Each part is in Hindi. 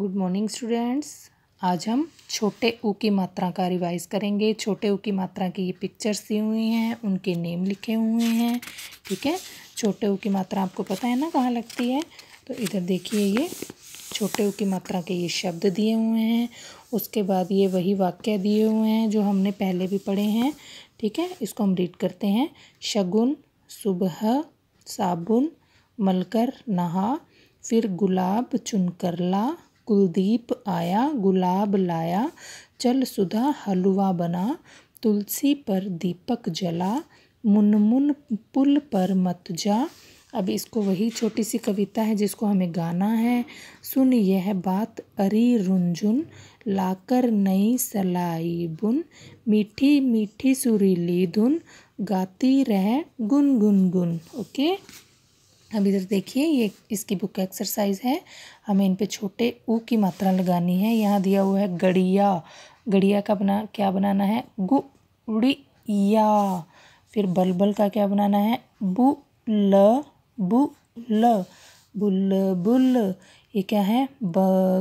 गुड मॉर्निंग स्टूडेंट्स आज हम छोटे ऊ की मात्रा का रिवाइज करेंगे छोटे ऊ की मात्रा की ये पिक्चर्स दी हुई हैं उनके नेम लिखे हुए हैं ठीक है छोटे ऊ की मात्रा आपको पता है ना कहाँ लगती है तो इधर देखिए ये छोटे ऊ की मात्रा के ये शब्द दिए हुए हैं उसके बाद ये वही वाक्य दिए हुए हैं जो हमने पहले भी पढ़े हैं ठीक है इसको हम रीड करते हैं शगुन सुबह साबुन मलकर नहा फिर गुलाब चुनकर ला कुलदीप आया गुलाब लाया चल सुधा हलवा बना तुलसी पर दीपक जला मुनमुन पुल पर मत जा अब इसको वही छोटी सी कविता है जिसको हमें गाना है सुन यह बात अरी रुंझुन लाकर नई सलाई बुन मीठी मीठी सुरीली धुन गाती रह गुन गुन गुन ओके अब इधर देखिए ये इसकी बुक एक्सरसाइज है हमें इन पे छोटे ऊ की मात्रा लगानी है यहाँ दिया हुआ है गड़िया गड़िया का बना क्या बनाना है गु उड़िया फिर बलबल का क्या बनाना है बु ल बु ल बुल बुल ये क्या है बगुला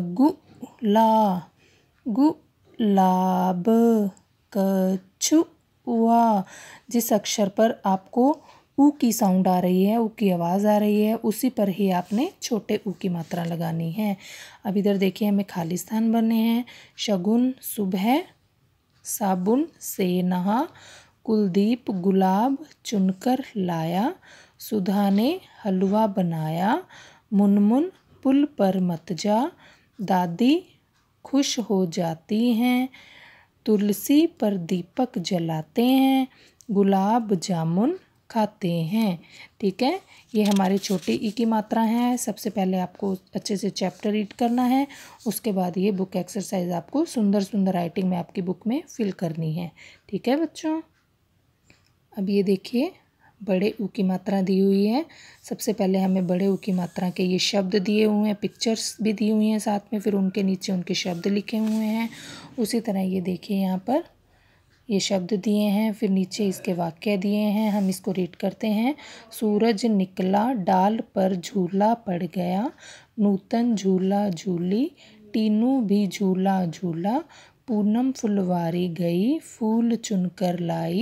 गुलाब कछुआ जिस अक्षर पर आपको ऊ की साउंड आ रही है ऊ की आवाज़ आ रही है उसी पर ही आपने छोटे ऊ की मात्रा लगानी है अब इधर देखिए हमें खाली स्थान बने हैं शगुन सुबह साबुन से नहा कुलदीप गुलाब चुनकर लाया सुधा ने हलवा बनाया मुनमुन पुल पर मत जा दादी खुश हो जाती हैं तुलसी पर दीपक जलाते हैं गुलाब जामुन खाते हैं ठीक है ये हमारे छोटे ई की मात्रा है सबसे पहले आपको अच्छे से चैप्टर रीड करना है उसके बाद ये बुक एक्सरसाइज आपको सुंदर सुंदर राइटिंग में आपकी बुक में फिल करनी है ठीक है बच्चों अब ये देखिए बड़े ऊ की मात्रा दी हुई है सबसे पहले हमें बड़े ऊ की मात्रा के ये शब्द दिए हुए हैं पिक्चर्स भी दी हुई हैं साथ में फिर उनके नीचे उनके शब्द लिखे हुए हैं उसी तरह ये देखिए यहाँ पर ये शब्द दिए हैं फिर नीचे इसके वाक्य दिए हैं हम इसको रीड करते हैं सूरज निकला डाल पर झूला पड़ गया नूतन झूला झूली टीनू भी झूला झूला पूनम फुलवारी गई फूल चुनकर लाई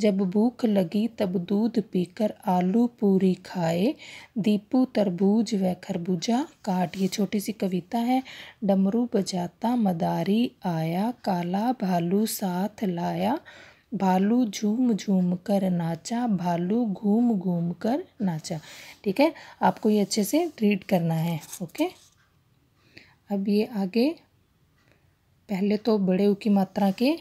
जब भूख लगी तब दूध पीकर आलू पूरी खाए दीपू तरबूज व खरबूजा काट ये छोटी सी कविता है डमरू बजाता मदारी आया काला भालू साथ लाया भालू झूम झूम कर नाचा भालू घूम घूम कर नाचा ठीक है आपको ये अच्छे से रीड करना है ओके अब ये आगे पहले तो बड़े ऊ की मात्रा के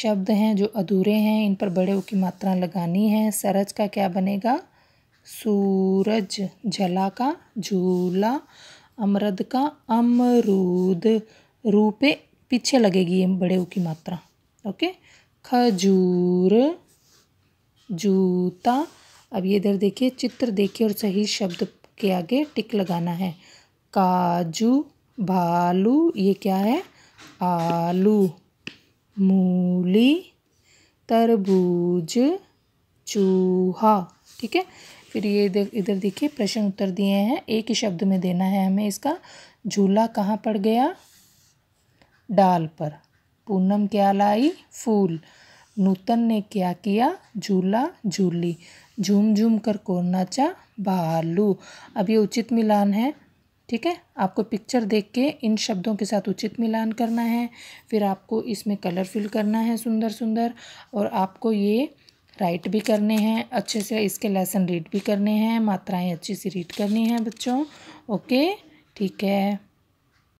शब्द हैं जो अधूरे हैं इन पर बड़े ऊ की मात्रा लगानी है सरज का क्या बनेगा सूरज जला का झूला अमरद का अमरूद रूपे पीछे लगेगी ये बड़े ऊ की मात्रा ओके खजूर जूता अब ये इधर देखिए चित्र देखिए और सही शब्द के आगे टिक लगाना है काजू भालू ये क्या है आलू मूली तरबूज चूहा ठीक है फिर ये इधर देखिए प्रश्न उत्तर दिए हैं एक ही शब्द में देना है हमें इसका झूला कहाँ पड़ गया डाल पर पूनम क्या लाई फूल नूतन ने क्या किया झूला झूली झूम झूम कर कौन नाचा भालू अब ये उचित मिलान है ठीक है आपको पिक्चर देख के इन शब्दों के साथ उचित मिलान करना है फिर आपको इसमें कलर फिल करना है सुंदर सुंदर और आपको ये राइट भी करने हैं अच्छे से इसके लेसन रीड भी करने हैं मात्राएं अच्छे से रीड करनी है बच्चों ओके ठीक है